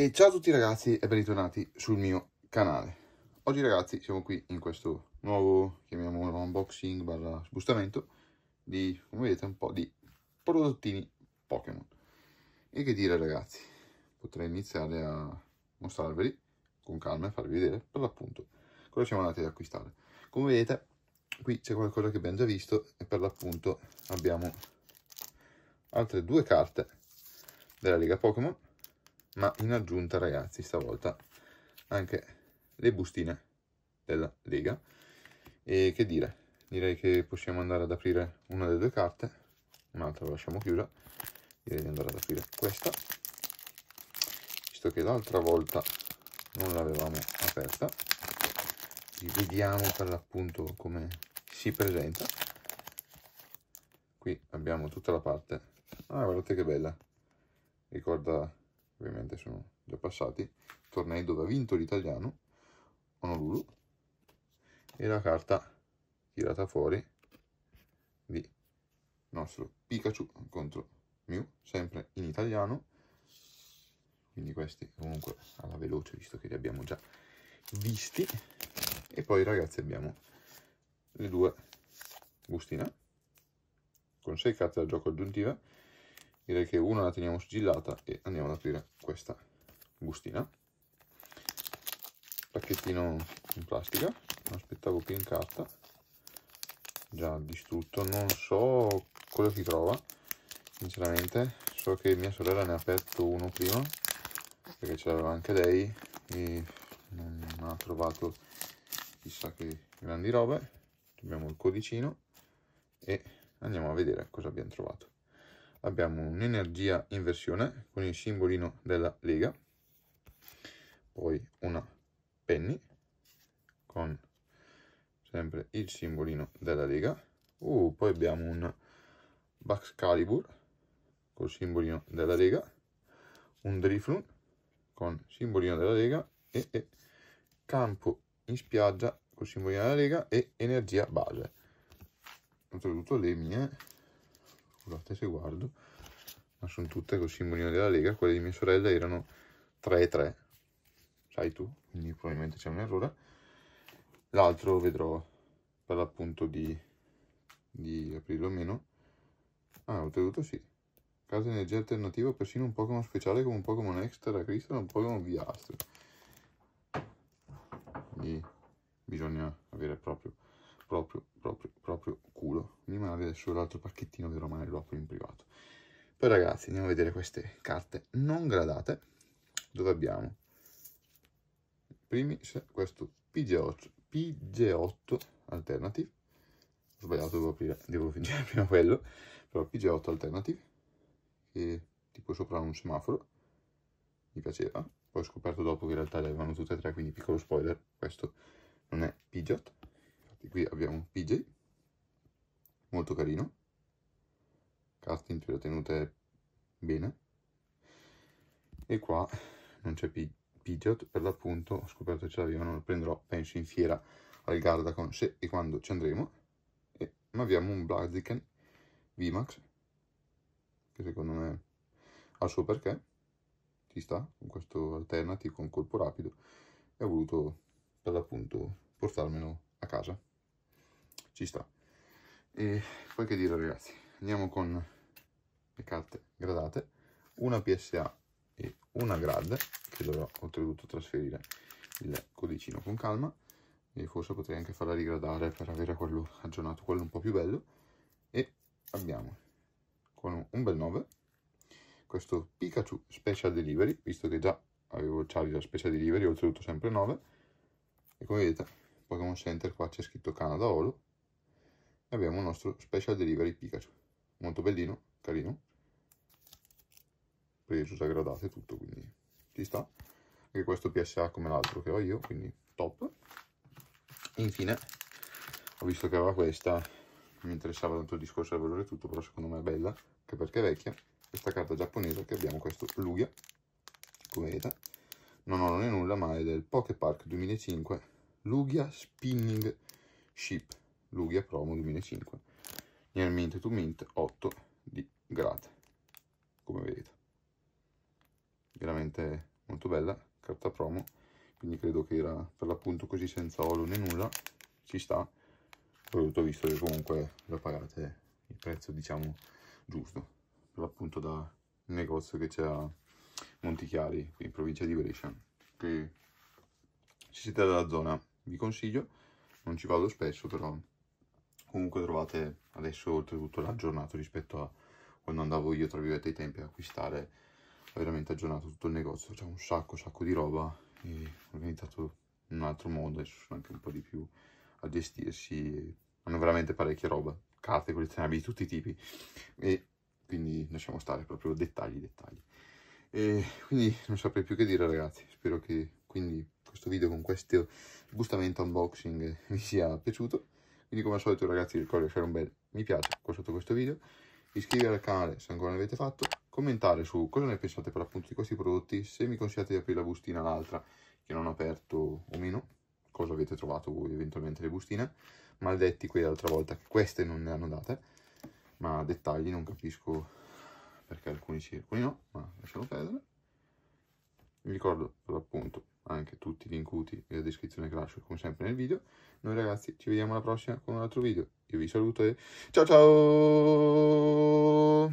E ciao a tutti ragazzi e bentornati sul mio canale. Oggi ragazzi siamo qui in questo nuovo, chiamiamolo unboxing barra sbustamento, di, come vedete, un po' di prodottini Pokémon. E che dire ragazzi, potrei iniziare a mostrarveli con calma e farvi vedere per l'appunto cosa siamo andati ad acquistare. Come vedete, qui c'è qualcosa che abbiamo già visto e per l'appunto abbiamo altre due carte della Lega Pokémon ma in aggiunta ragazzi stavolta anche le bustine della Lega e che dire direi che possiamo andare ad aprire una delle due carte un'altra la lasciamo chiusa direi di andare ad aprire questa visto che l'altra volta non l'avevamo aperta vediamo per l'appunto come si presenta qui abbiamo tutta la parte ah guardate che bella ricorda ovviamente sono già passati, tornei dove ha vinto l'italiano, Honolulu, e la carta tirata fuori di nostro Pikachu contro Mew, sempre in italiano, quindi questi comunque alla veloce, visto che li abbiamo già visti, e poi ragazzi abbiamo le due bustine, con 6 carte da gioco aggiuntive, direi che una la teniamo sigillata e andiamo ad aprire questa bustina pacchettino in plastica non aspettavo che in carta già distrutto non so cosa si trova sinceramente so che mia sorella ne ha aperto uno prima perché ce l'aveva anche lei e non ha trovato chissà che grandi robe abbiamo il codicino e andiamo a vedere cosa abbiamo trovato abbiamo un'energia inversione con il simbolino della lega, poi una penny con sempre il simbolino della lega, uh, poi abbiamo un Baxcalibur Calibur col simbolino della lega, un Driflun con simbolino della lega e, e campo in spiaggia col simbolino della lega e energia base. Oltretutto le mie eh, aperte se guardo, ma sono tutte col simbolino della Lega, quelle di mia sorella erano 3 e 3, sai tu, quindi probabilmente c'è un errore. L'altro vedrò per l'appunto di, di aprirlo o meno. Ah, oltretutto sì. Casa energia alternativa, persino un Pokémon speciale come un Pokémon Extra Crystal e un Pokémon Viastro. Quindi bisogna avere proprio, proprio, proprio sull'altro pacchettino, vedrò magari lo apro in privato. Poi ragazzi andiamo a vedere queste carte non gradate, dove abbiamo primi c'è questo PG8, PG8 Alternative, ho sbagliato, devo, aprire, devo fingere prima quello, però PG8 Alternative, che tipo sopra un semaforo, mi piaceva, poi ho scoperto dopo che in realtà le avevano tutte e tre, quindi piccolo spoiler, questo non è PG8, infatti qui abbiamo PG, molto carino carte in teoria tenute bene e qua non c'è Pidgeot per l'appunto ho scoperto che ce l'avevano lo prenderò penso in fiera al Gardacon se e quando ci andremo e, ma abbiamo un Blaziken VMAX che secondo me ha il suo perché ci sta con questo alternati con colpo rapido e ho voluto per l'appunto portarmelo a casa ci sta e poi che dire ragazzi andiamo con le carte gradate una PSA e una grad che dovrò oltretutto trasferire il codicino con calma e forse potrei anche farla rigradare per avere quello aggiornato quello un po' più bello e abbiamo con un bel 9 questo Pikachu Special Delivery visto che già avevo Charlie la Special Delivery oltretutto sempre 9 e come vedete Pokémon Center qua c'è scritto Canada Olo e abbiamo il nostro special delivery Pikachu molto bellino, carino preso, sagradato e tutto quindi ci sta anche questo PSA come l'altro che ho io quindi top e infine ho visto che aveva questa mi interessava tanto il discorso del valore tutto però secondo me è bella anche perché è vecchia questa carta giapponese che abbiamo questo Lugia come vedete non ho né nulla ma è del Poké Park 2005 Lugia Spinning Ship Lugia Promo 2005 Near Mint to Mint 8 di Grate come vedete veramente molto bella carta promo quindi credo che era per l'appunto così senza olio né nulla ci sta prodotto visto che comunque la pagate il prezzo diciamo giusto per l'appunto da un negozio che c'è a Montichiari in provincia di Brescia che se siete dalla zona vi consiglio non ci vado spesso però comunque trovate adesso oltretutto l'aggiornato rispetto a quando andavo io tra virgolette ai tempi a acquistare ho veramente aggiornato tutto il negozio c'è un sacco sacco di roba e organizzato in un altro modo adesso sono anche un po' di più a gestirsi hanno veramente parecchia roba carte collezionabili di tutti i tipi e quindi lasciamo stare proprio dettagli dettagli e quindi non saprei più che dire ragazzi spero che quindi questo video con questo gustamento unboxing vi sia piaciuto quindi come al solito ragazzi ricordo di fare un bel mi piace qua sotto questo video, iscrivervi al canale se ancora non l'avete fatto, commentare su cosa ne pensate per l'appunto di questi prodotti, se mi consigliate di aprire la bustina l'altra che non ho aperto o meno, cosa avete trovato voi eventualmente le bustine, maldetti quelle l'altra volta che queste non ne hanno date, ma dettagli non capisco perché alcuni sì, alcuni no, ma lasciamo perdere vi ricordo per l'appunto anche tutti i link nella descrizione che lascio come sempre nel video. Noi ragazzi ci vediamo alla prossima con un altro video. Io vi saluto e ciao ciao!